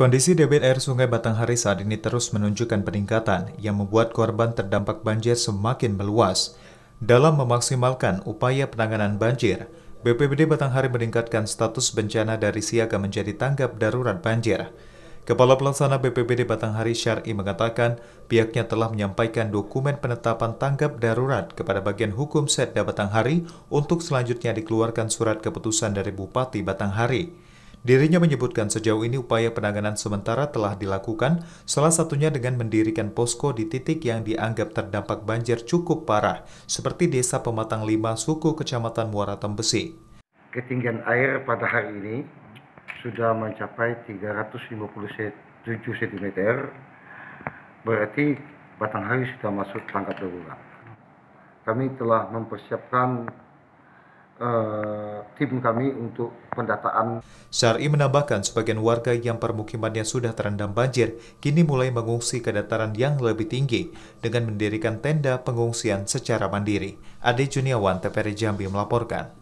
Kondisi debit air Sungai Batanghari saat ini terus menunjukkan peningkatan yang membuat korban terdampak banjir semakin meluas. Dalam memaksimalkan upaya penanganan banjir, BPBD Batanghari meningkatkan status bencana dari siaga menjadi tanggap darurat banjir. Kepala Pelaksana BPBD Batanghari Syari mengatakan pihaknya telah menyampaikan dokumen penetapan tanggap darurat kepada bagian hukum Setda Batanghari untuk selanjutnya dikeluarkan surat keputusan dari Bupati Batanghari. Dirinya menyebutkan sejauh ini upaya penanganan sementara telah dilakukan, salah satunya dengan mendirikan posko di titik yang dianggap terdampak banjir cukup parah, seperti Desa Pematang Lima, Suku Kecamatan Muara Tembesi. Ketinggian air pada hari ini sudah mencapai 357 cm, berarti batang hari sudah masuk tangkap darurat. Kami telah mempersiapkan uh, tim kami untuk pendataan. Syari menambahkan sebagian warga yang permukimannya sudah terendam banjir kini mulai mengungsi ke dataran yang lebih tinggi dengan mendirikan tenda pengungsian secara mandiri. Ade Juniawan, TPR Jambi melaporkan.